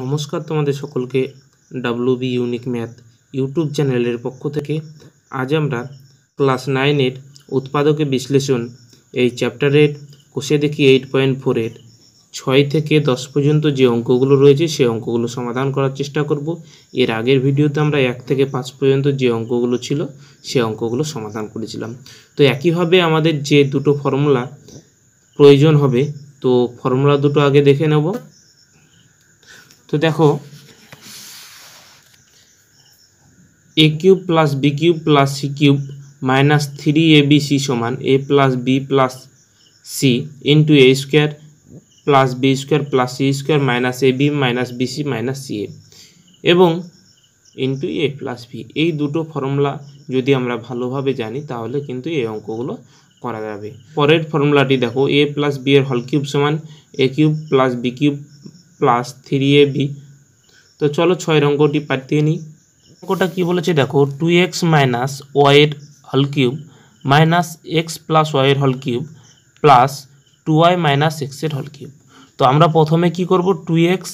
নমস্কার তোমাদের সকলকে W B unique math YouTube চ্যানেলের পক্ষ থেকে আজ আমরা ক্লাস নাইনের উৎপাদকে বিশ্লেষণ এই চ্যাপ্টারের কোষে দেখি এইট পয়েন্ট ফোরের ছয় থেকে দশ পর্যন্ত যে অঙ্কগুলো রয়েছে সে অঙ্কগুলো সমাধান করার চেষ্টা করব এর আগের ভিডিওতে আমরা এক থেকে পাঁচ পর্যন্ত যে অঙ্কগুলো ছিল সে অঙ্কগুলো সমাধান করেছিলাম তো একইভাবে আমাদের যে দুটো ফর্মুলা প্রয়োজন হবে তো ফর্মুলা দুটো আগে দেখে নেব তো দেখো a cube plus b cube plus c cube minus three a b c সমান a plus b plus c into a square plus b square plus c square minus a b minus b c minus c a এবং into a plus B এই দুটো formula যদি আমরা ভালোভাবে জানি তাহলে কিন্তু এই অঙ্কগুলো করা যাবে পরের ফর্মুলাটি দেখো এ প্লাস বি এর হল কিউব সমান a cube plus b cube plus three a b তো চলো ছয় অঙ্কটি পাঠিয়ে নিই অঙ্কটা কী বলেছে দেখো টু এক্স মাইনাস ওয়াইয়ের হল কিউব মাইনাস এক্স প্লাস ওয়াইয়ের হল cube plus two y minus এক্সের হল কিউব তো আমরা প্রথমে কি করব টু এক্স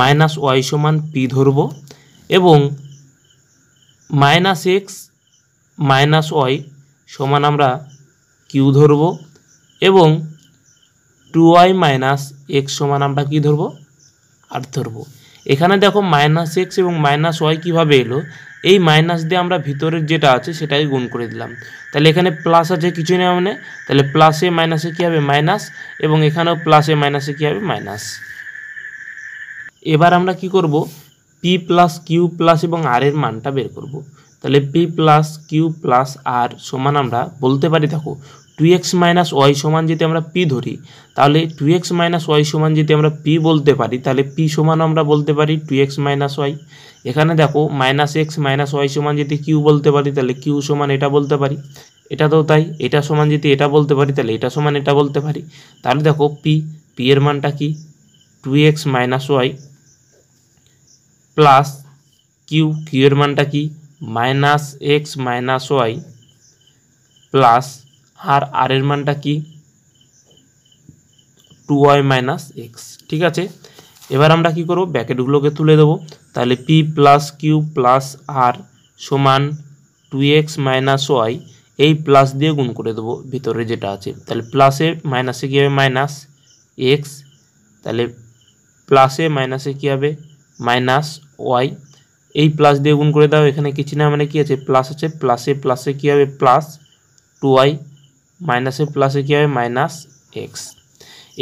মাইনাস ওয়াই সমান পি ধরব এবং মাইনাস এক্স মাইনাস ওয়াই সমান আমরা কিউ ধরব এবং টু ওয়াই মাইনাস এক্স সমান আমরা কী ধরবো আর আর্থর্ব এখানে দেখো মাইনাস এক্স এবং মাইনাস ওয়াই কীভাবে এলো এই মাইনাস দিয়ে আমরা ভিতরের যেটা আছে সেটাকে গুণ করে দিলাম তাহলে এখানে প্লাস আছে কিছু নেই মানে তাহলে প্লাসে মাইনাসে কী হবে মাইনাস এবং এখানেও প্লাসে মাইনাসে কী হবে মাইনাস এবার আমরা কি করব পি প্লাস কিউ প্লাস এবং আর এর মানটা বের করব তাহলে p plus q plus r সমান আমরা বলতে পারি দেখো টু এক্স মাইনাস ওয়াই সমান যদি আমরা পি ধরি তাহলে টু এক্স মাইনাস ওয়াই সমান যদি আমরা পি বলতে পারি তাহলে পি সমান আমরা বলতে পারি টু এক্স মাইনাস ওয়াই এখানে দেখো মাইনাস এক্স মাইনাস ওয়াই সমান যদি কিউ বলতে পারি তাহলে কিউ সমান এটা বলতে পারি এটা তো তাই এটা সমান যদি এটা বলতে পারি তাহলে এটা সমান এটা বলতে পারি তাহলে দেখো পি পি এর মানটা কি two x minus y plus q q এর মানটা কি minus x minus y plus r r এর মানটা কি টু ওয়াই মাইনাস এক্স ঠিক আছে এবার আমরা কি করব ব্যাকেটগুলোকে তুলে দেব তাহলে p plus q plus r সমান টু এক্স মাইনাস ওয়াই এই প্লাস দিয়ে গুণ করে দেবো ভিতরে যেটা আছে তাহলে প্লাসে মাইনাসে কী হবে মাইনাস এক্স তাহলে প্লাসে মাইনাসে কী হবে মাইনাস ওয়াই এই প্লাস দিয়ে গুণ করে দাও এখানে কিছু না মানে কি আছে প্লাস আছে প্লাসে প্লাসে কী হবে প্লাস টু ওয়াই মাইনাসে প্লাসে কী হবে মাইনাস এক্স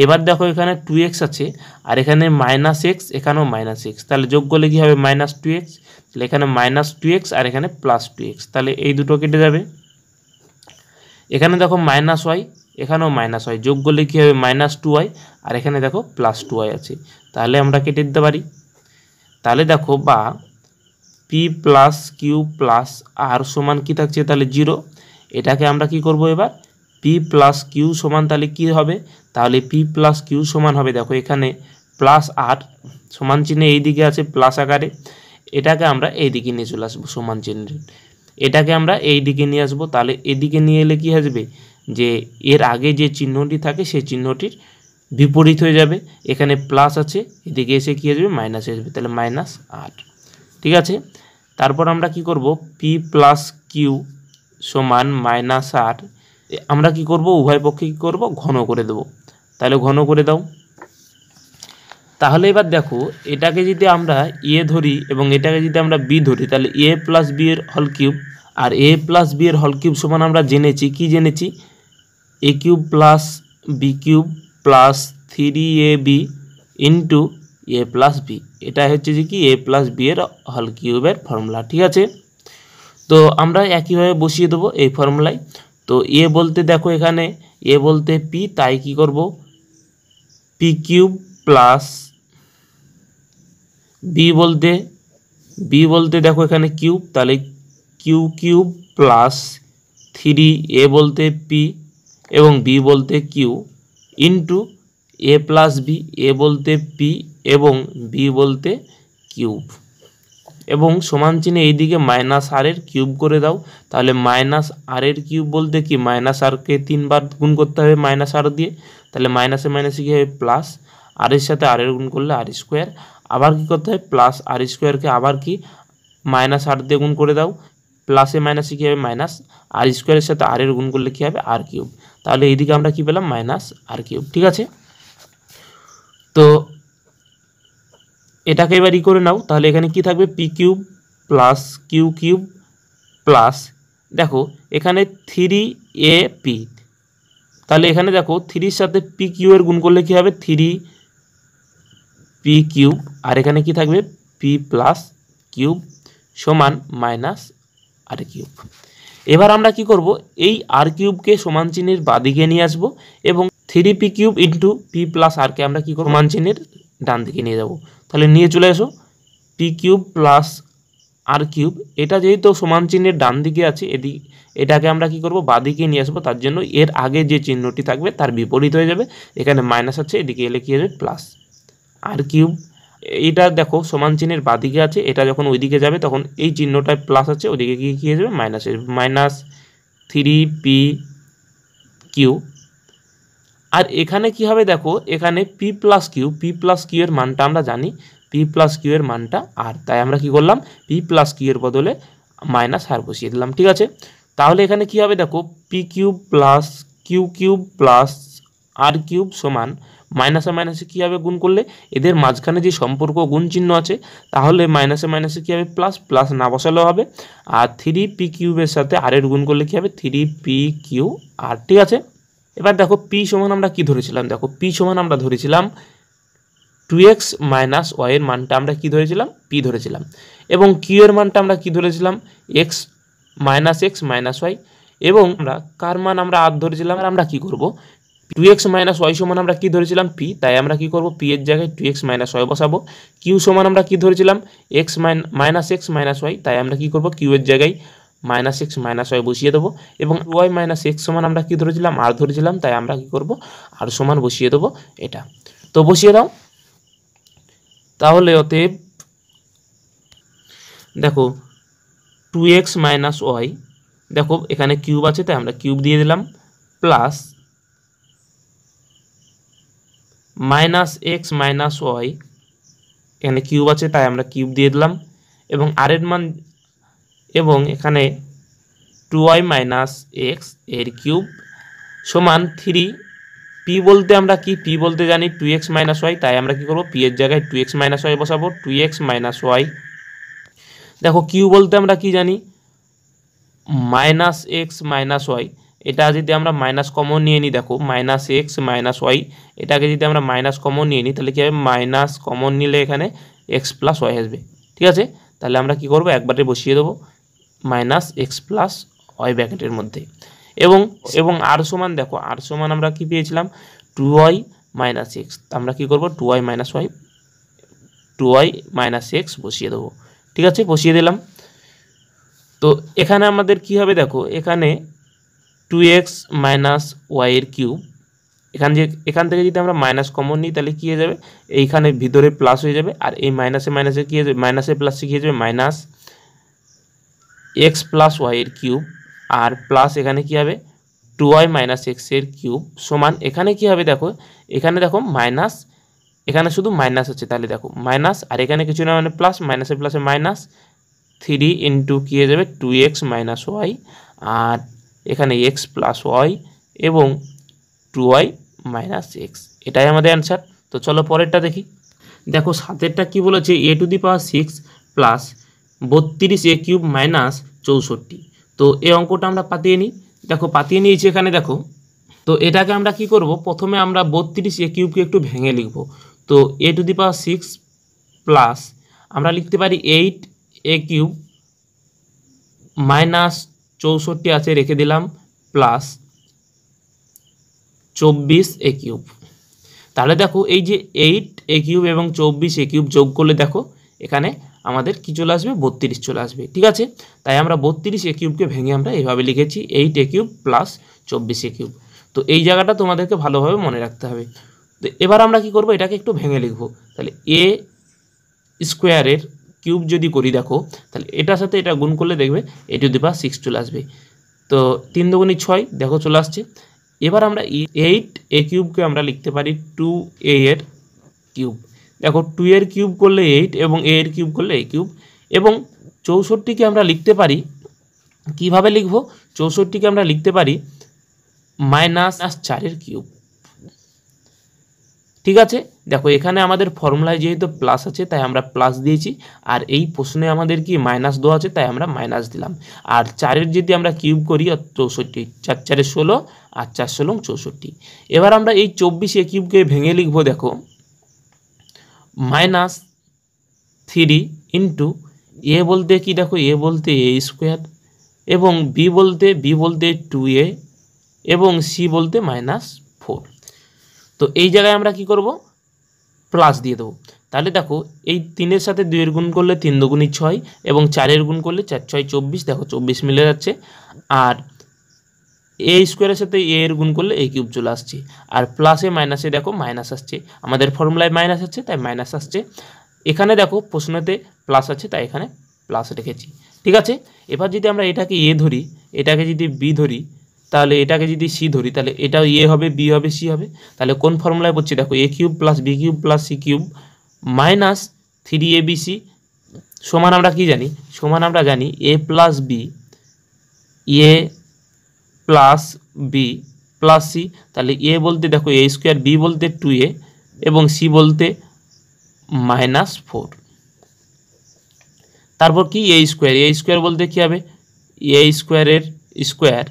এবার দেখো এখানে টু এক্স আছে আর এখানে মাইনাস এক্স এখানেও মাইনাস এক্স তাহলে যোগ করলে কী হবে মাইনাস টু এক্স তাহলে এখানে মাইনাস টু এক্স আর এখানে প্লাস টু এক্স তাহলে এই দুটো কেটে যাবে এখানে দেখো মাইনাস ওয়াই এখানেও মাইনাস ওয়াই যোগ করলে কী হবে মাইনাস টু ওয়াই আর এখানে দেখো প্লাস টু ওয়াই আছে তাহলে আমরা কেটে দিতে পারি তাহলে দেখো বা p plus q plus r সমান কী থাকছে তাহলে জিরো এটাকে আমরা কি করব এবার পি প্লাস কিউ সমান তাহলে কী হবে তাহলে পি প্লাস কিউ সমান হবে দেখো এখানে প্লাস আর সমান চিহ্নে এই দিকে আছে প্লাস আকারে এটাকে আমরা এই দিকে নিয়ে চলে আসবো সমান চিহ্নের এটাকে আমরা এই দিকে নিয়ে আসবো তাহলে এদিকে নিয়ে এলে কী আসবে যে এর আগে যে চিহ্নটি থাকে সেই চিহ্নটির বিপরীত হয়ে যাবে এখানে প্লাস আছে এদিকে এসে কী আসবে মাইনাস আসবে তাহলে মাইনাস আট ঠিক আছে তারপর আমরা কি করব পি প্লাস কিউ সমান মাইনাস আট আমরা কি করব উভয় পক্ষে কী করব ঘন করে দেব তাহলে ঘন করে দাও তাহলে এবার দেখো এটাকে যদি আমরা এ ধরি এবং এটাকে যদি আমরা বি ধরি তাহলে এ প্লাস বি এর হল কিউব আর এ প্লাস বি এর হল কিউব সমান আমরা জেনেছি কি জেনেছি a cube plus b cube plus three a b into a plus b এটা হচ্ছে যে কি এ প্লাস বি এর হল কিউবের ফর্মুলা ঠিক আছে তো আমরা একইভাবে বসিয়ে দেবো এই ফর্মুলায় তো এ বলতে দেখো এখানে এ বলতে পি তাই কি করব পি কিউব প্লাস বি বলতে বি বলতে দেখো এখানে কিউব তাহলে q cube plus three a বলতে পি এবং বি বলতে q into a plus b a বলতে পি এবং বি বলতে কিউব এবং সমান চিহ্নে এইদিকে মাইনাস আরের কিউব করে দাও তাহলে মাইনাস আর এর কিউব বলতে কি মাইনাস আরকে তিনবার গুণ করতে হবে মাইনাস আর দিয়ে তাহলে মাইনাসে মাইনাসে কী হবে প্লাস আর এর সাথে আর এর গুণ করলে আর স্কোয়ার আবার কি করতে হয় প্লাস আর স্কোয়ারকে আবার কি মাইনাস আর দিয়ে গুণ করে দাও প্লাসে মাইনাসে কী হবে মাইনাস আর স্কোয়ারের সাথে আরের গুণ করলে কী হবে আর কিউব তাহলে এইদিকে আমরা কি পেলাম মাইনাস আর কিউব ঠিক আছে তো এটাকে এবার ই করে নাও তাহলে এখানে কি থাকবে p cube plus q cube plus দেখো এখানে থ্রি এ পি তাহলে এখানে দেখো থ্রির সাথে পি কিউ এর গুণ করলে কি হবে থ্রি পি কিউব আর এখানে কি থাকবে পি প্লাস কিউব সমান মাইনাস আর কিউব এবার আমরা কি করব এই আর কিউবকে সমান চিহ্নের বাদিকে নিয়ে আসব এবং three p cube into p plus আরকে আমরা কী করব সমান চিহ্নের ডান দিকে নিয়ে যাব তাহলে নিয়ে চলে এসো পি কিউব প্লাস আর কিউব এটা যেহেতু সমান চিহ্নের ডান দিকে আছে এদিক এটাকে আমরা কি করব বাঁদিকে নিয়ে আসবো তার জন্য এর আগে যে চিহ্নটি থাকবে তার বিপরীত হয়ে যাবে এখানে মাইনাস আছে এদিকে এলে কী হবে প্লাস আর কিউব এটা দেখো সমান চিহ্নের বাঁদিকে আছে এটা যখন ওইদিকে যাবে তখন এই চিহ্নটায় প্লাস আছে ওইদিকে গিয়ে কী হয়ে যাবে minus minus three p q r এখানে কি হবে দেখো এখানে p plus q p plus q এর মানটা আমরা জানি পি প্লাস কিউ এর মানটা আর তাই আমরা কি করলাম পি প্লাস কিউ এর বদলে মাইনাস আর বসিয়ে দিলাম ঠিক আছে তাহলে এখানে কি হবে দেখো p cube plus q cube plus আর কিউব সমান মাইনাসে মাইনাসে কী হবে গুণ করলে এদের মাঝখানে যে সম্পর্ক গুণ চিহ্ন আছে তাহলে মাইনাসে মাইনাসে কী হবে প্লাস প্লাস না বসালেও হবে আর থ্রি পি কিউবের সাথে আর এর গুণ করলে কী হবে থ্রি পি কিউ আর ঠিক আছে এবার দেখো পি সমান আমরা কি ধরেছিলাম দেখো পি সমান আমরা ধরেছিলাম টু এক্স মাইনাস ওয়াইয়ের মানটা আমরা কি ধরেছিলাম পি ধরেছিলাম এবং কিউয়ের মানটা আমরা কি ধরেছিলাম x minus x minus y এবং আমরা কার মান আমরা আর ধরেছিলাম আর আমরা কি করব টু এক্স মাইনাস ওয়াই সমান আমরা কি ধরেছিলাম পি তাই আমরা কি করব পি এর জায়গায় টু এক্স মাইনাস ওয়াই বসাবো কিউ সমান আমরা কি ধরেছিলাম x minus x minus y তাই আমরা কি করব কিউ এর জায়গায় মাইনাস এক্স মাইনাস ওয়াই বসিয়ে দেবো এবং ওয়াই মাইনাস এক্স সমান আমরা কী ধরেছিলাম আর ধরেছিলাম তাই আমরা কী করবো আর সমান বসিয়ে দেবো এটা তো বসিয়ে দাও তাহলে অতএব দেখো টু এক্স মাইনাস ওয়াই দেখো এখানে কিউব আছে তাই আমরা কিউব দিয়ে দিলাম plus minus x minus y এখানে কিউব আছে তাই আমরা কিউব দিয়ে দিলাম এবং আর এর মান এবং এখানে টু ওয়াই মাইনাস এক্স এর কিউব সমান থ্রি পি বলতে আমরা কি পি বলতে জানি টু এক্স মাইনাস ওয়াই তাই আমরা কি করবো পি এর জায়গায় টু এক্স মাইনাস ওয়াই বসাবো টু এক্স মাইনাস ওয়াই দেখো কিউ বলতে আমরা কি জানি মাইনাস এক্স মাইনাস ওয়াই এটা যদি আমরা মাইনাস কমন নিয়ে নিই দেখো মাইনাস এক্স মাইনাস ওয়াই এটাকে যদি আমরা মাইনাস কমন নিয়ে নিই তাহলে কী হবে মাইনাস কমন নিলে এখানে এক্স প্লাস ওয়াই আসবে ঠিক আছে তাহলে আমরা কি করব একবারে বসিয়ে দেবো মাইনাস এক্স প্লাস ওয়াই ব্যাকেটের মধ্যে এবং এবং আর সমান দেখো আর সমান আমরা কি পেয়েছিলাম টু ওয়াই মাইনাস এক্স আমরা কি করব two y minus y two y minus x বসিয়ে দেবো ঠিক আছে বসিয়ে দিলাম তো এখানে আমাদের কি হবে দেখো এখানে টু এক্স মাইনাস ওয়াইয়ের কিউব এখান যে এখান থেকে যদি আমরা মাইনাস কমন নিই তাহলে কী হয়ে যাবে এইখানে ভিতরে প্লাস হয়ে যাবে আর এই মাইনাসে মাইনাসে কী হয়ে যাবে মাইনাসে প্লাসে কী হয়ে যাবে মাইনাস এক্স প্লাস ওয়াইয়ের কিউব আর প্লাস এখানে কি হবে টু ওয়াই মাইনাস এক্সের কিউব সমান এখানে কি হবে দেখো এখানে দেখো মাইনাস এখানে শুধু মাইনাস হচ্ছে তাহলে দেখো মাইনাস আর এখানে কিছু না মানে প্লাস মাইনাসে প্লাসে মাইনাস থ্রি ইন্টু কী হয়ে যাবে টু এক্স মাইনাস ওয়াই আর এখানে এক্স প্লাস ওয়াই এবং টু ওয়াই মাইনাস এক্স এটাই আমাদের অ্যান্সার তো চলো পরেরটা দেখি দেখো সাতেরটা কি বলেছে a to the power six plus বত্রিশ এ কিউব মাইনাস চৌষট্টি তো এই অঙ্কটা আমরা পাতিয়ে নিই দেখো পাতিয়ে নিয়েছি এখানে দেখো তো এটাকে আমরা কি করব প্রথমে আমরা বত্রিশ এ কিউবকে একটু ভেঙে লিখব তো a to the power six plus আমরা লিখতে পারি এইট এ কিউব মাইনাস চৌষট্টি আছে রেখে দিলাম প্লাস চব্বিশ এ কিউব তাহলে দেখো এই যে এইট এ কিউব এবং চব্বিশ এ কিউব যোগ করলে দেখো এখানে আমাদের কী চলে আসবে বত্রিশ চলে আসবে ঠিক আছে তাই আমরা বত্রিশ এ কিউবকে ভেঙে আমরা এইভাবে লিখেছি এইট এ কিউব প্লাস চব্বিশ এ কিউব তো এই জায়গাটা তোমাদেরকে ভালোভাবে মনে রাখতে হবে তো এবার আমরা কি করব এটাকে একটু ভেঙে লিখব তাহলে এ স্কোয়ারের কিউব যদি করি দেখো তাহলে এটার সাথে এটা গুণ করলে দেখবে এ টু দি পাওয়ার সিক্স চলে আসবে তো তিন দুগুণি ছয় দেখো চলে আসছে এবার আমরা এইট এ কিউবকে আমরা লিখতে পারি টু এ এর কিউব দেখো টু এর কিউব করলে এইট এবং এ এর কিউব করলে এ কিউব এবং চৌষট্টিকে আমরা লিখতে পারি কিভাবে লিখব চৌষট্টিকে আমরা লিখতে পারি মাইনাস চারের কিউব ঠিক আছে দেখো এখানে আমাদের ফর্মুলায় যেহেতু প্লাস আছে তাই আমরা প্লাস দিয়েছি আর এই প্রশ্নে আমাদের কি মাইনাস দেওয়া আছে তাই আমরা মাইনাস দিলাম আর চারের যদি আমরা কিউব করি চৌষট্টি চার চারের ষোলো আর চার ষোলো চৌষট্টি এবার আমরা এই চব্বিশ এ কিউবকে ভেঙে লিখবো দেখো মাইনাস থ্রি ইন্টু এ বলতে কি দেখো এ বলতে এ স্কোয়ার এবং বি বলতে বি বলতে টু এ এবং সি বলতে মাইনাস ফোর তো এই জায়গায় আমরা কি করব প্লাস দিয়ে দেবো তাহলে দেখো এই তিনের সাথে দুইয়ের গুণ করলে তিন দুগুণই ছয় এবং চারের গুণ করলে চার ছয় চব্বিশ দেখো চব্বিশ মিলে যাচ্ছে আর এ স্কোয়ারের সাথে এ এর গুণ করলে এ কিউব চলে আসছে আর প্লাসে মাইনাসে দেখো মাইনাস আসছে আমাদের ফর্মুলায় মাইনাস আছে তাই মাইনাস আসছে এখানে দেখো প্রশ্নতে প্লাস আছে তাই এখানে প্লাস রেখেছি ঠিক আছে এবার যদি আমরা এটাকে এ ধরি এটাকে যদি বি ধরি তাহলে এটাকে যদি সি ধরি তাহলে এটাও এ হবে বি হবে সি হবে তাহলে কোন ফর্মুলায় পড়ছে দেখো a cube plus b cube plus c cube minus three a b c সমান আমরা কি জানি সমান আমরা জানি a plus b a plus b plus c তাহলে এ বলতে দেখো এ স্কোয়ার বি বলতে টু এ এবং সি বলতে মাইনাস ফোর তারপর কি এ স্কোয়ার এ স্কোয়ার বলতে কী হবে এ স্কোয়ারের square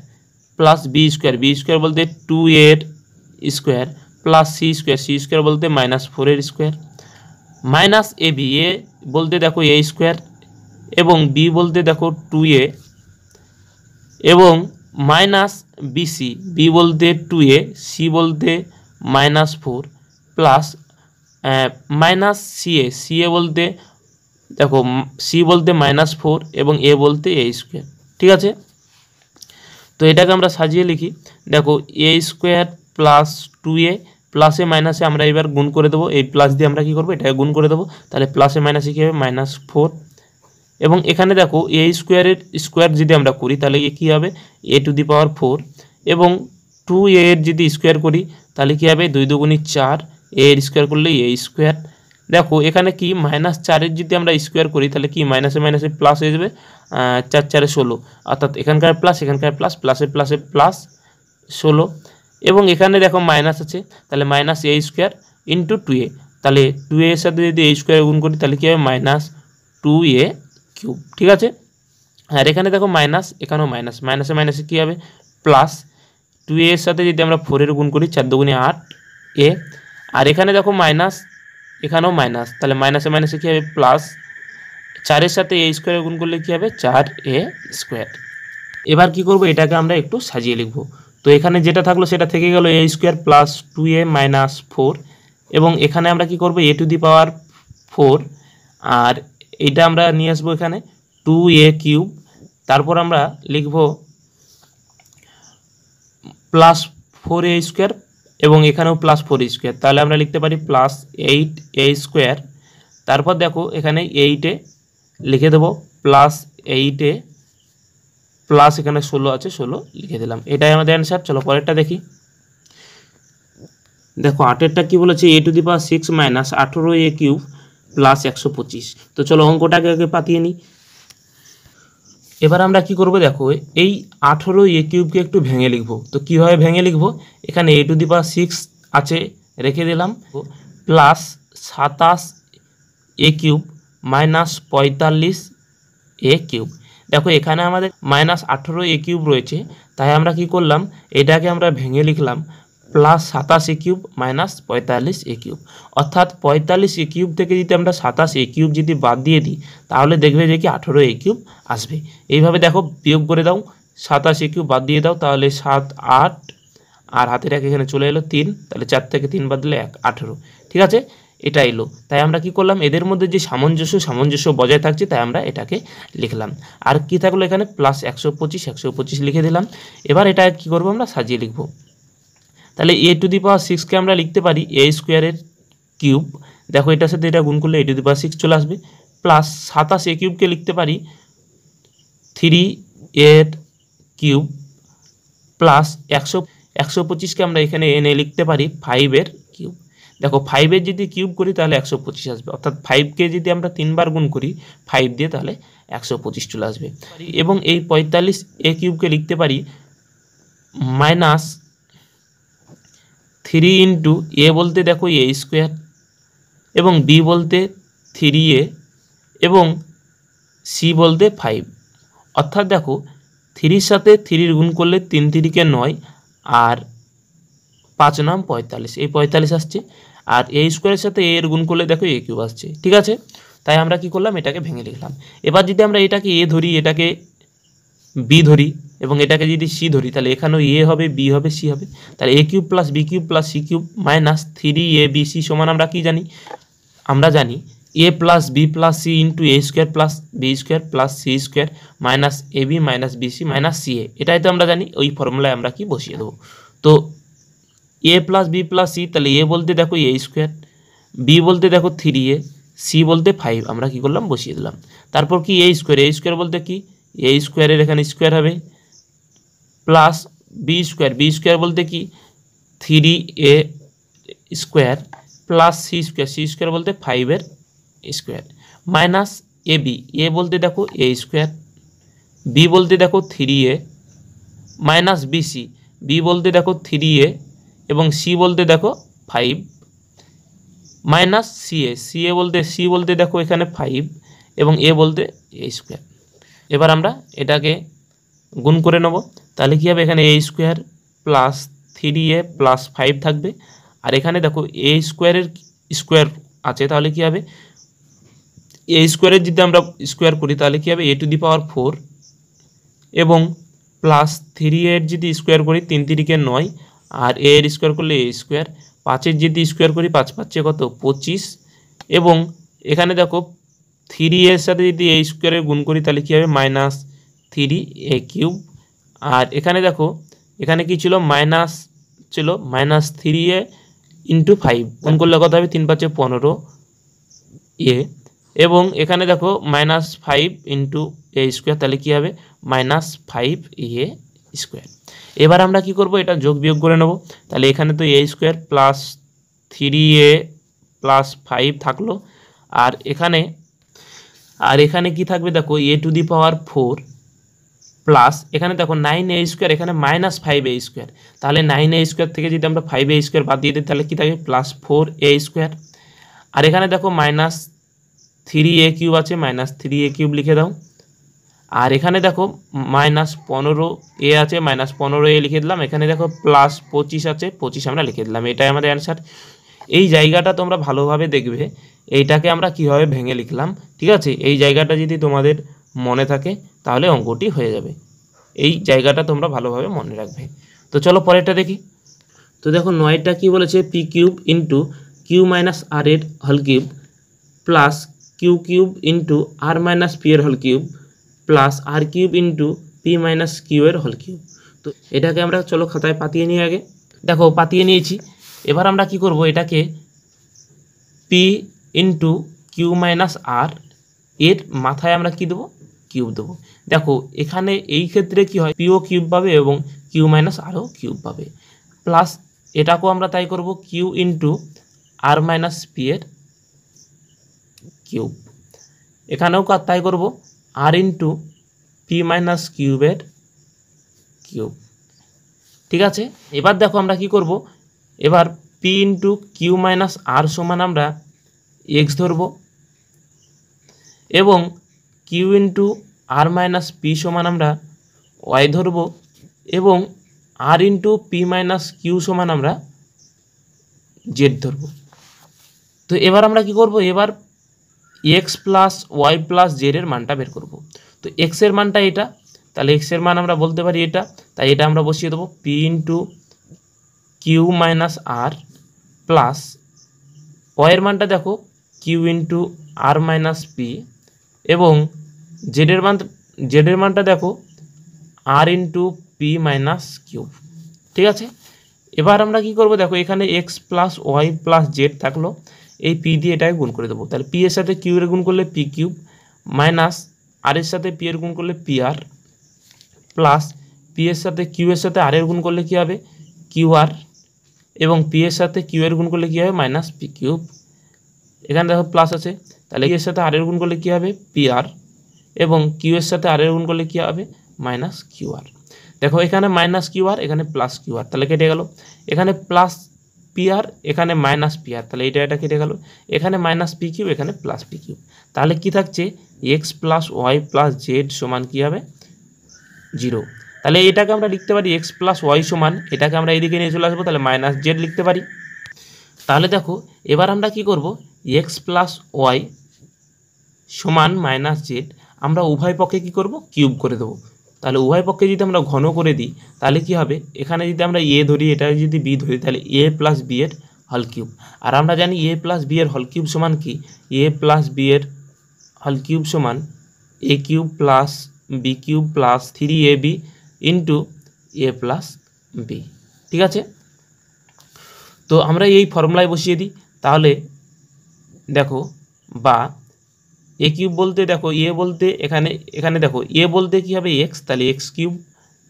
plus b square b square বলতে টু এর square plus c square c square বলতে মাইনাস ফোরের square minus a b a বলতে দেখো এ স্কোয়ার এবং বি বলতে দেখো টু এ এবং মাইনাস বিসি বি বলতে টু এ সি বলতে minus four plus minus c a c a বলতে দেখো সি বলতে মাইনাস ফোর এবং এ বলতে এ স্কোয়ার ঠিক আছে তো এটাকে আমরা সাজিয়ে লিখি দেখো a square plus two a প্লাসে মাইনাসে আমরা এবার গুণ করে দেবো এই প্লাস দিয়ে আমরা কী করবো এটাকে গুণ করে দেবো তাহলে প্লাসে মাইনাসে কী হবে মাইনাস ফোর এবং এখানে দেখো এ স্কোয়ারের স্কোয়ার যদি আমরা করি তাহলে এ কী হবে a to the power four এবং টু এর যদি স্কোয়ার করি তাহলে কী হবে দুই দুগুণি চার এর স্কোয়ার করলে এ স্কোয়ার দেখো এখানে কি মাইনাস চারের যদি আমরা স্কোয়ার করি তাহলে কি মাইনাসে মাইনাসে প্লাস হয়ে যাবে চার চারে ষোলো অর্থাৎ এখানকার প্লাস এখানকার প্লাস প্লাসে প্লাসে প্লাস ষোলো এবং এখানে দেখো মাইনাস আছে তাহলে minus a square into two a তাহলে টু এর সাথে যদি এ স্কোয়ার গুণ করি তাহলে কী হবে মাইনাস টু এ কিউব ঠিক আছে আর এখানে দেখো মাইনাস এখানেও মাইনাস মাইনাসে মাইনাসে কী হবে প্লাস টু এর সাথে যদি আমরা ফোরের গুণ করি চার দুগুণে আট এ আর এখানে দেখো মাইনাস এখানেও মাইনাস তাহলে মাইনাসে মাইনাসে কী হবে প্লাস চারের সাথে এ স্কোয়ারের গুণ করলে কী হবে চার এ স্কোয়ার এবার কী করব এটাকে আমরা একটু সাজিয়ে লিখব তো এখানে যেটা থাকলো সেটা থেকে গেল a square plus two a minus four এবং এখানে আমরা কী করব এ টু দি পাওয়ার ফোর আর এটা আমরা নিয়ে আসবো এখানে টু এ কিউব তারপর আমরা লিখব প্লাস ফোর এ স্কোয়ার এবং এখানেও প্লাস ফোর স্কোয়ার তাহলে আমরা লিখতে পারি প্লাস এইট এ স্কোয়ার তারপর দেখো এখানে এইটে লিখে দেব প্লাস এইটে প্লাস এখানে ষোলো আছে ষোলো লিখে দিলাম এটাই আমাদের অ্যান্সার চলো পরেরটা দেখি দেখো আটেরটা কি বলেছে a to the power six minus আঠেরো এ কিউব প্লাস একশো পঁচিশ তো চলো অঙ্কটাকে আগে পাতিয়ে নিই এবার আমরা কি করব দেখো এই আঠেরো এ কিউবকে একটু ভেঙে লিখব তো কীভাবে ভেঙে লিখব এখানে এ টু দি পাওয়ার সিক্স আছে রেখে দিলাম প্লাস সাতাশ এ কিউব মাইনাস পঁয়তাল্লিশ এ কিউব দেখো এখানে আমাদের মাইনাস আঠেরো এ কিউব রয়েছে তাই আমরা কি করলাম এটাকে আমরা ভেঙে লিখলাম প্লাস সাতাশ এ কিউব মাইনাস পঁয়তাল্লিশ এ কিউব অর্থাৎ পঁয়তাল্লিশ এ কিউব থেকে যদি আমরা সাতাশ এ কিউব যদি বাদ দিয়ে দিই তাহলে দেখবে যে কি আঠেরো এ কিউব আসবে এইভাবে দেখো বিয়োগ করে দাও সাতাশ এ কিউব বাদ দিয়ে দাও তাহলে সাত আট আর হাতের এক এখানে চলে এলো তিন তাহলে চার থেকে তিন বাদ দিলে এক আঠেরো ঠিক আছে এটা এলো তাই আমরা কি করলাম এদের মধ্যে যে সামঞ্জস্য সামঞ্জস্য বজায় থাকছে তাই আমরা এটাকে লিখলাম আর কি থাকলো এখানে প্লাস একশো পঁচিশ একশো পঁচিশ লিখে দিলাম এবার এটা কি করব আমরা সাজিয়ে লিখবো তাহলে এ টু দি পাওয়ার সিক্সকে আমরা লিখতে পারি এ স্কোয়ারের কিউব দেখো এটার সাথে এটা গুণ করলে এ টু দি পাওয়ার সিক্স চলে আসবে প্লাস সাতাশ এ কিউবকে লিখতে পারি থ্রি এর কিউব প্লাস একশো একশো পঁচিশকে আমরা এখানে এনে লিখতে পারি ফাইভের কিউব দেখো ফাইভের যদি কিউব করি তাহলে একশো পঁচিশ আসবে অর্থাৎ ফাইভকে যদি আমরা তিনবার গুণ করি ফাইভ দিয়ে তাহলে একশো পঁচিশ চলে আসবে এবং এই পঁয়তাল্লিশ এ কিউবকে লিখতে পারি মাইনাস থ্রি ইন্টু এ বলতে দেখো এ স্কোয়ার এবং বি বলতে থ্রি এ এবং সি বলতে ফাইভ অর্থাৎ দেখো থ্রির সাথে থ্রির গুণ করলে তিন থ্রিকে নয় আর পাঁচ নাম পঁয়তাল্লিশ এই পঁয়তাল্লিশ আসছে আর এ স্কোয়ারের সাথে এ এর গুণ করলে দেখো এ কিউ আসছে ঠিক আছে তাই আমরা কি করলাম এটাকে ভেঙে লিখলাম এবার যদি আমরা এটাকে এ ধরি এটাকে বি ধরি এবং এটাকে যদি সি ধরি তাহলে এখানেও এ হবে বি হবে সি হবে তাহলে a cube plus b cube plus c cube minus three a b c সমান আমরা কি জানি আমরা জানি a plus b plus c into a square plus b square plus c square minus a b minus b c minus c a এটাই তো আমরা জানি ওই ফর্মুলায় আমরা কি বসিয়ে দেবো তো a plus b plus c তাহলে এ বলতে দেখো এ স্কোয়ার বি বলতে দেখো থ্রি এ সি বলতে ফাইভ আমরা কি করলাম বসিয়ে দিলাম তারপর কি এ স্কোয়ার এ স্কোয়ার বলতে কি এ স্কোয়ারের এখানে স্কোয়ার হবে plus b square b square বলতে কি three a square plus c square c square বলতে ফাইভের square minus a b a বলতে দেখো এ স্কোয়ার বি বলতে দেখো three a minus b c b বলতে দেখো থ্রি এ এবং সি বলতে দেখো five minus c a c a বলতে সি বলতে দেখো এখানে ফাইভ এবং এ বলতে এ স্কোয়ার এবার আমরা এটাকে গুণ করে নেব তাহলে কী হবে এখানে a square plus three a plus five থাকবে আর এখানে দেখো এ স্কোয়ারের স্কোয়ার আছে তাহলে কী হবে এ স্কোয়ারের যদি আমরা স্কোয়ার করি তাহলে কী হবে a to the power four এবং প্লাস থ্রি এর যদি স্কোয়ার করি তিন তিরিকে নয় আর এ এর স্কোয়ার করলে এ স্কোয়ার পাঁচের যদি স্কোয়ার করি পাঁচ পাঁচে কত পঁচিশ এবং এখানে দেখো থ্রি এর সাথে যদি এ স্কোয়ারের গুণ করি তাহলে কী হবে মাইনাস থ্রি এ কিউব আর এখানে দেখো এখানে কি ছিল মাইনাস ছিল minus three a into five গুণ করলে কথা হবে তিন পাঁচে পনেরো এ এবং এখানে দেখো minus five into a square তাহলে কী হবে মাইনাস ফাইভ এ স্কোয়ার এবার আমরা কি করব এটা যোগ বিয়োগ করে নেব তাহলে এখানে তো a square plus three a plus five থাকলো আর এখানে আর এখানে কি থাকবে দেখো a to the power four plus এখানে দেখো নাইন এ স্কোয়ার এখানে মাইনাস ফাইভ এ স্কোয়ার তাহলে নাইন এ স্কোয়ার থেকে যদি আমরা ফাইভ এ স্কোয়ার বাদ দিয়ে দিই তাহলে কী থাকে প্লাস ফোর এ স্কোয়ার আর এখানে দেখো মাইনাস থ্রি এ কিউব আছে মাইনাস থ্রি এ কিউব লিখে দাও আর এখানে দেখো মাইনাস পনেরো এ আছে মাইনাস পনেরো এ লিখে দিলাম এখানে দেখো প্লাস পঁচিশ আছে পঁচিশ আমরা লিখে দিলাম এটাই আমাদের অ্যান্সার এই জায়গাটা তোমরা ভালোভাবে দেখবে এইটাকে আমরা কীভাবে ভেঙে লিখলাম ঠিক আছে এই জায়গাটা যদি তোমাদের মনে থাকে তাহলে অঙ্কটি হয়ে যাবে এই জায়গাটা তোমরা ভালোভাবে মনে রাখবে তো চলো পরেরটা দেখি তো দেখো নয়টা কি বলেছে p cube into Q minus আর এর হল cube plus q cube into আর মাইনাস পি এর হল কিউব প্লাস আর cube into P minus Q এর হল কিউব তো এটাকে আমরা চলো খাতায় পাতিয়ে নিই আগে দেখো পাতিয়ে নিয়েছি এবার আমরা কি করব এটাকে পি ইন্টু কিউ মাইনাস আর এর মাথায় আমরা কি দেবো কিউব দেবো দেখো এখানে এই ক্ষেত্রে কি হয় পিও কিউব পাবে এবং কিউ মাইনাস আরও কিউব পাবে প্লাস এটাকেও আমরা তাই করব কিউ ইন্টু আর মাইনাস পি এর কিউব এখানেও তাই করব আর ইন্টু পি মাইনাস কিউবের কিউব ঠিক আছে এবার দেখো আমরা কি করব এবার p into Q minus r সমান আমরা এক্স ধরব এবং কিউ ইন্টু আর মাইনাস পি সমান আমরা ওয়াই ধরব এবং r into P minus q সমান আমরা জেড ধরব তো এবার আমরা কি করব এবার এক্স প্লাস ওয়াই প্লাস জেডের মানটা বের করব তো এক্সের মানটা এটা তাহলে এক্সের মান আমরা বলতে পারি এটা তাই এটা আমরা বসিয়ে দেবো p into Q minus r plus ওয়ের মানটা দেখো কিউ ইন্টু আর মাইনাস পি এবং জেডের মান জেডের মানটা দেখো r into P minus cube ঠিক আছে এবার আমরা কি করব দেখো এখানে x plus y plus z থাকলো এই পি দিয়ে এটাকে গুণ করে দেবো তাহলে পি এর সাথে কিউ এর গুণ করলে পি কিউব মাইনাস আর এর সাথে পি এর গুণ করলে পি আর প্লাস পি এর সাথে কিউ এর সাথে আর এর গুণ করলে কী হবে কিউ আর এবং পি এর সাথে কিউ এর গুণ করলে কী হবে মাইনাস পি কিউব এখানে দেখো প্লাস আছে তাহলে এর সাথে আর এর গুণ করলে কী হবে পি আর এবং কিউ এর সাথে আর এর গুণ করলে কী হবে মাইনাস কিউ আর দেখো এখানে মাইনাস কিউ আর এখানে প্লাস কিউ আর তাহলে কেটে গেল এখানে প্লাস পি আর এখানে মাইনাস পি আর তাহলে এইটা এটা কেটে গেল এখানে মাইনাস পি কিউ এখানে প্লাস পি কিউ তাহলে কি থাকছে x plus y plus z সমান কী হবে জিরো তাহলে এটাকে আমরা লিখতে পারি এক্স প্লাস ওয়াই সমান এটাকে আমরা এদিকে নিয়ে চলে আসবো তাহলে মাইনাস জেড লিখতে পারি তাহলে দেখো এবার আমরা কি করব এক্স প্লাস ওয়াই সমান মাইনাস জেড আমরা উভয় পক্ষে কি করব কিউব করে দেবো তাহলে উভয় পক্ষে যদি আমরা ঘন করে দিই তাহলে কি হবে এখানে যদি আমরা এ ধরি এটা যদি বি ধরি তাহলে এ প্লাস বি এর হল কিউব আর আমরা জানি এ প্লাস বি এর হল কিউব সমান কি এ প্লাস বি এর হল কিউব সমান a cube plus b cube plus three a b into a plus b ঠিক আছে তো আমরা এই ফর্মুলায় বসিয়ে দিই তাহলে দেখো বা এ কিউব বলতে দেখো এ বলতে এখানে এখানে দেখো এ বলতে কী হবে এক্স তাহলে এক্স কিউব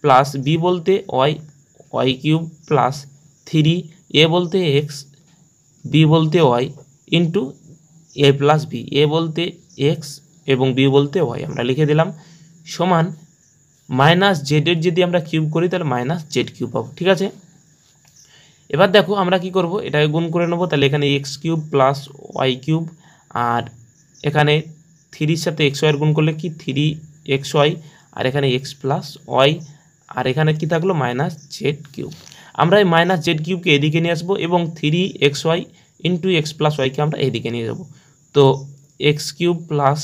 প্লাস বি বলতে y y cube plus three a বলতে এক্স বি বলতে y into a plus b a বলতে এক্স এবং বি বলতে ওয়াই আমরা লিখে দিলাম সমান মাইনাস জেডের যদি আমরা কিউব করি তাহলে মাইনাস জেড কিউব পাবো ঠিক আছে এবার দেখো আমরা কি করব এটাকে গুণ করে নেবো তাহলে এখানে x cube plus y cube আর এখানে থ্রির সাথে এক্স ওয়াইয়ের গুণ করলে কি থ্রি এক্স ওয়াই আর এখানে এক্স প্লাস ওয়াই আর এখানে কি থাকলো মাইনাস জেড কিউব আমরা এই মাইনাস জেড কিউবকে এদিকে নিয়ে আসবো এবং three x y into x plus ওয়াইকে আমরা এদিকে নিয়ে যাব তো x cube plus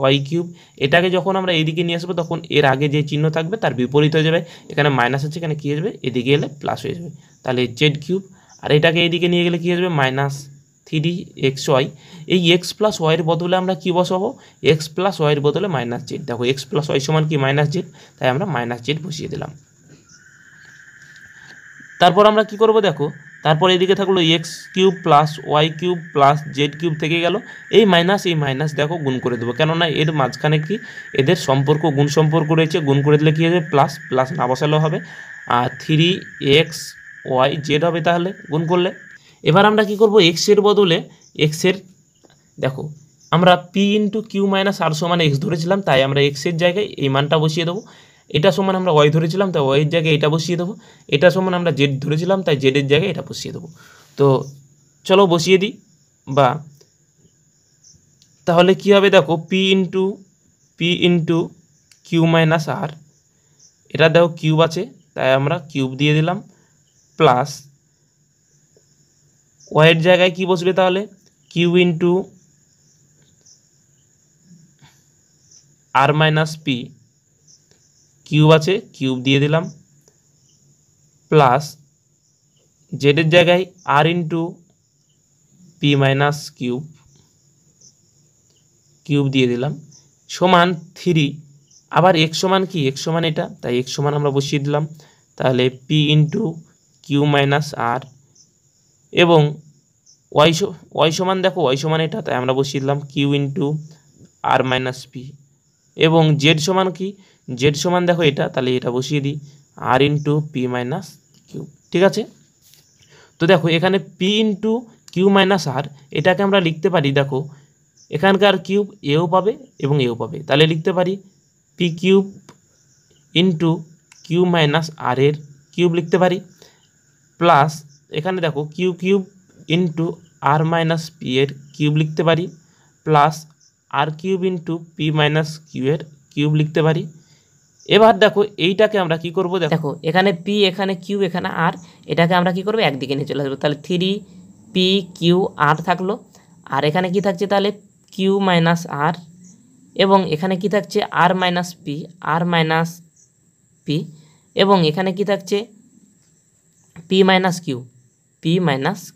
y cube এটাকে যখন আমরা এদিকে নিয়ে আসবো তখন এর আগে যে চিহ্ন থাকবে তার বিপরীত হয়ে যাবে এখানে মাইনাস আছে এখানে কী হয়ে যাবে এদিকে এলে প্লাস হয়ে যাবে তাহলে জেড কিউব আর এটাকে এদিকে নিয়ে গেলে কী হয়ে যাবে মাইনাস থ্রি এক্স ওয়াই এই এক্স প্লাস ওয়াইয়ের বদলে আমরা কী বসাবো এক্স প্লাস ওয়াইয়ের বদলে মাইনাস জেড দেখো এক্স প্লাস ওয়াই সমান কি মাইনাস জেড তাই আমরা মাইনাস জেড বসিয়ে দিলাম তারপর আমরা কি করব দেখো তারপর এদিকে থাকলো x cube plus y cube plus z cube থেকে গেল এই মাইনাস এই মাইনাস দেখো গুণ করে দেবো কেননা এর মাঝখানে কি এদের সম্পর্ক গুণ সম্পর্ক রয়েছে গুণ করে দিলে কী হবে প্লাস প্লাস না বসালেও হবে আর থ্রি এক্স ওয়াই জেড হবে তাহলে গুণ করলে এবার আমরা কি করব এক্সের বদলে এক্সের দেখো আমরা p into Q minus r সমান এক্স ধরেছিলাম তাই আমরা এক্সের জায়গায় এই মানটা বসিয়ে দেবো এটা সমান আমরা ওয়াই ধরেছিলাম তাই ওয়াইয়ের জায়গায় এটা বসিয়ে দেবো এটা সমান আমরা জেড ধরেছিলাম তাই জেডের জায়গায় এটা বসিয়ে দেবো তো চলো বসিয়ে দিই বা তাহলে কি হবে দেখো p into p into Q minus r এটা দেখো কিউব আছে তাই আমরা কিউব দিয়ে দিলাম প্লাস ওয়াইয়ের জায়গায় কি বসবে তাহলে কিউ ইন্টু আর মাইনাস পি কিউব আছে কিউব দিয়ে দিলাম প্লাস জেডের জায়গায় R into P minus cube cube দিয়ে দিলাম সমান থ্রি আবার এক সমান কি এক সমান এটা তাই এক সমান আমরা বসিয়ে দিলাম তাহলে P into Q minus R এবং ওয়াই ওয়াই সমান দেখো ওয়াই সমান এটা তাই আমরা বসিয়ে দিলাম কিউ ইন্টু আর মাইনাস পি এবং জেড সমান কি জেড সমান দেখো এটা তাহলে এটা বসিয়ে দিই R into P minus Q ঠিক আছে তো দেখো এখানে P into Q minus R এটাকে আমরা লিখতে পারি দেখো এখানকার কিউব এও পাবে এবং এও পাবে তাহলে লিখতে পারি P cube into Q minus আর এর কিউব লিখতে পারি প্লাস এখানে দেখো কিউ কিউব ইন্টু আর মাইনাস পি এর কিউব লিখতে পারি প্লাস আর cube into P minus Q এর কিউব লিখতে পারি এবার দেখো এইটাকে আমরা কি করব দেখো এখানে পি এখানে কিউ এখানে আর এটাকে আমরা কি করব একদিকে নিয়ে চলে আসবো তাহলে থ্রি পি কিউ আর থাকলো আর এখানে কি থাকছে তাহলে কিউ মাইনাস আর এবং এখানে কি থাকছে R minus P R minus P এবং এখানে কি থাকছে P minus Q P minus